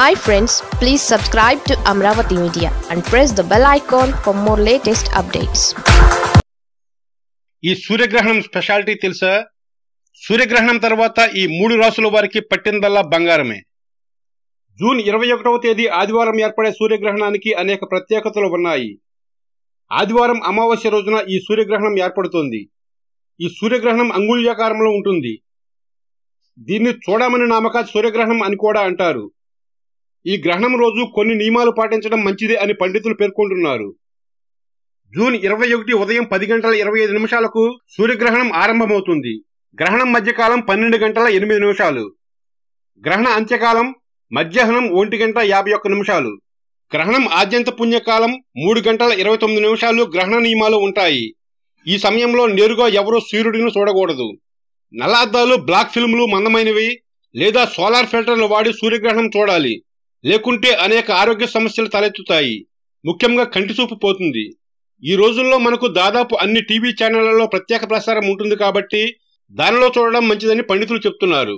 hi friends please subscribe to Amaravati media and press the bell icon for more latest updates ఈ సూర్యగ్రహణం speciality తెలుసా సూర్యగ్రహణం తర్వాత ఈ మూడు రాసుల వారికి పట్టిందల్లా బంగారమే జూన్ ఇరవై ఒకటవ తేదీ ఆదివారం ఏర్పడే సూర్యగ్రహణానికి అనేక ప్రత్యేకతలు ఉన్నాయి ఆదివారం అమావాస్య రోజున ఈ సూర్యగ్రహణం ఏర్పడుతోంది ఈ సూర్యగ్రహణం అంగుళ్యాకారంలో ఉంటుంది దీన్ని చూడమని నామక సూర్యగ్రహణం అని కూడా అంటారు ఈ గ్రహణం రోజు కొన్ని నియమాలు పాటించడం మంచిదే అని పండితులు పేర్కొంటున్నారు జూన్ ఇరవై ఒకటి ఉదయం పది గంటల ఇరవై ఐదు నిమిషాలకు సూర్యగ్రహణం ఆరంభమవుతుంది గ్రహణం మధ్యకాలం పన్నెండు గంటల ఎనిమిది నిమిషాలు గ్రహణ అంత్యకాలం మధ్యాహ్నం ఒంటి గంట యాభై ఒక్క నిమిషాలు గ్రహణం ఆద్యంత పుణ్యకాలం మూడు గంటల ఇరవై తొమ్మిది నిమిషాలు గ్రహణ నియమాలు ఉంటాయి ఈ సమయంలో నేరుగా ఎవరూ సూర్యుడిని చూడకూడదు నల్ల అద్దాలు బ్లాక్ ఫిల్మ్లు మందమైనవి లేదా సోలార్ ఫిల్టర్లు వాడి సూర్యగ్రహణం చూడాలి లేకుంటే అనేక ఆరోగ్య సమస్యలు తలెత్తుతాయి ముఖ్యంగా కంటిచూపు పోతుంది ఈ రోజుల్లో మనకు దాదాపు అన్ని టీవీ ఛానళ్లలో ప్రత్యేక ప్రసారం ఉంటుంది కాబట్టి దానిలో చూడడం మంచిదని పండితులు చెప్తున్నారు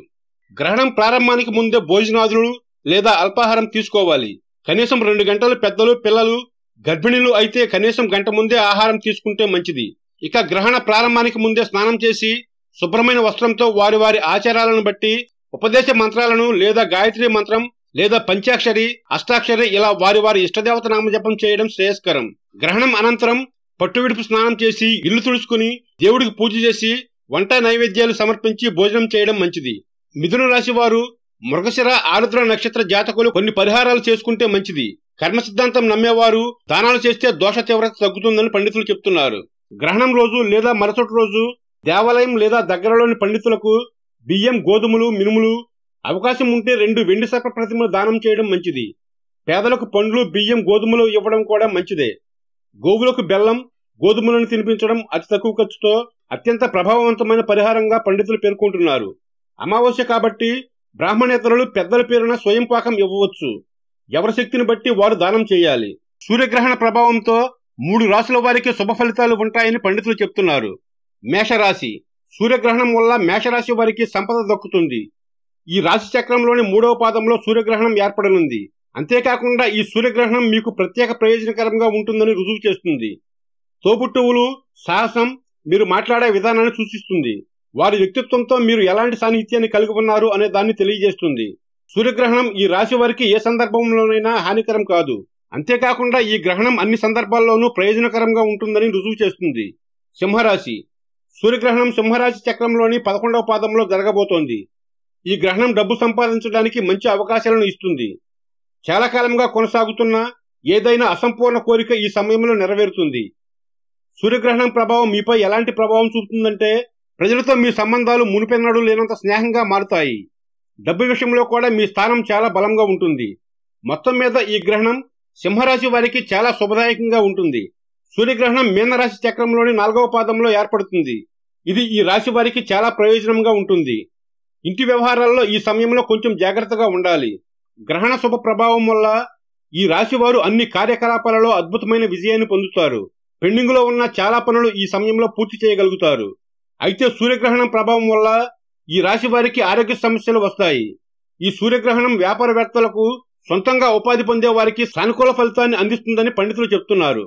గ్రహణం ప్రారంభానికి ముందే భోజనాదులు లేదా అల్పాహారం తీసుకోవాలి కనీసం రెండు గంటలు పెద్దలు పిల్లలు గర్భిణీలు అయితే కనీసం గంట ముందే ఆహారం తీసుకుంటే మంచిది ఇక గ్రహణ ప్రారంభానికి ముందే స్నానం చేసి శుభ్రమైన వస్త్రంతో వారి వారి ఆచారాలను బట్టి ఉపదేశ మంత్రాలను లేదా గాయత్రి మంత్రం లేదా పంచాక్షరి అష్టాక్షరి ఇలా వారి వారి ఇష్టదేవత నామజపం చేయడం శ్రేయస్కరం గ్రహణం అనంతరం పట్టు విడుపు స్నానం చేసి ఇల్లు తుడుచుకుని దేవుడికి పూజ చేసి వంట నైవేద్యాలు సమర్పించి భోజనం చేయడం మంచిది మిథున రాశి వారు మృగశిర ఆరుద్ర నక్షత్ర జాతకులు కొన్ని పరిహారాలు చేసుకుంటే మంచిది కర్మ సిద్ధాంతం నమ్మేవారు దానాలు చేస్తే దోష తీవ్రత తగ్గుతుందని పండితులు చెప్తున్నారు గ్రహణం రోజు లేదా మరుసటి రోజు దేవాలయం లేదా దగ్గరలోని పండితులకు బియ్యం గోధుమలు మినుములు అవకాశం ఉంటే రెండు వెండి సర్ప ప్రతిమలు దానం చేయడం మంచిది పేదలకు పండ్లు బియ్యం గోధుమలు ఇవ్వడం కూడా మంచిదే గోవులకు బెల్లం గోధుమలను తినిపించడం అతి తక్కువ ఖర్చుతో అత్యంత ప్రభావవంతమైన పరిహారంగా పండితులు పేర్కొంటున్నారు అమావాస్య కాబట్టి బ్రాహ్మణేతరులు పెద్దల పేరున స్వయం పాకం ఇవ్వవచ్చు ఎవరి శక్తిని బట్టి వారు దానం చేయాలి సూర్యగ్రహణ ప్రభావంతో మూడు రాసుల వారికి శుభ ఫలితాలు ఉంటాయని పండితులు చెప్తున్నారు మేషరాశి సూర్యగ్రహణం వల్ల మేషరాశి వారికి సంపద దక్కుతుంది ఈ రాశి చక్రంలోని మూడవ పాదంలో సూర్యగ్రహణం ఏర్పడనుంది అంతేకాకుండా ఈ సూర్యగ్రహణం మీకు ప్రత్యేక ప్రయోజనకరంగా ఉంటుందని రుజువు చేస్తుంది తోబుట్టువులు సాహసం మీరు మాట్లాడే విధానాన్ని సూచిస్తుంది వారి వ్యక్తిత్వంతో మీరు ఎలాంటి సాన్నిహిత్యాన్ని కలిగి ఉన్నారు అనే దాన్ని తెలియజేస్తుంది సూర్యగ్రహణం ఈ రాశి వారికి ఏ సందర్భంలోనైనా హానికరం కాదు అంతేకాకుండా ఈ గ్రహణం అన్ని సందర్భాల్లోనూ ప్రయోజనకరంగా ఉంటుందని రుజువు చేస్తుంది సింహరాశి సూర్యగ్రహణం సింహరాశి చక్రంలోని పదకొండవ పాదంలో జరగబోతోంది ఈ గ్రహణం డబ్బు సంపాదించడానికి మంచి అవకాశాలను ఇస్తుంది చాలా కాలంగా కొనసాగుతున్న ఏదైనా అసంపూర్ణ కోరిక ఈ సమయంలో నెరవేరుతుంది సూర్యగ్రహణం ప్రభావం మీపై ఎలాంటి ప్రభావం చూపుతుందంటే ప్రజలతో మీ సంబంధాలు మునిపెన్నడూ లేనంత స్నేహంగా మారుతాయి డబ్బు విషయంలో కూడా మీ స్థానం చాలా బలంగా ఉంటుంది మొత్తం మీద ఈ గ్రహణం సింహరాశి వారికి చాలా శుభదాయకంగా ఉంటుంది సూర్యగ్రహణం మీనరాశి చక్రంలోని నాలుగవ పాదంలో ఏర్పడుతుంది ఇది ఈ రాశి వారికి చాలా ప్రయోజనంగా ఉంటుంది ఇంటి వ్యవహారాల్లో ఈ సమయంలో కొంచెం జాగ్రత్తగా ఉండాలి గ్రహణ శుభ ప్రభావం వల్ల ఈ రాశివారు అన్ని కార్యకలాపాలలో అద్భుతమైన విజయాన్ని పొందుతారు పెండింగ్లో ఉన్న చాలా పనులు ఈ సమయంలో పూర్తి చేయగలుగుతారు అయితే సూర్యగ్రహణం ప్రభావం వల్ల ఈ రాశి వారికి ఆరోగ్య సమస్యలు వస్తాయి ఈ సూర్యగ్రహణం వ్యాపారవేత్తలకు సొంతంగా ఉపాధి పొందే వారికి సానుకూల ఫలితాన్ని అందిస్తుందని పండితులు చెప్తున్నారు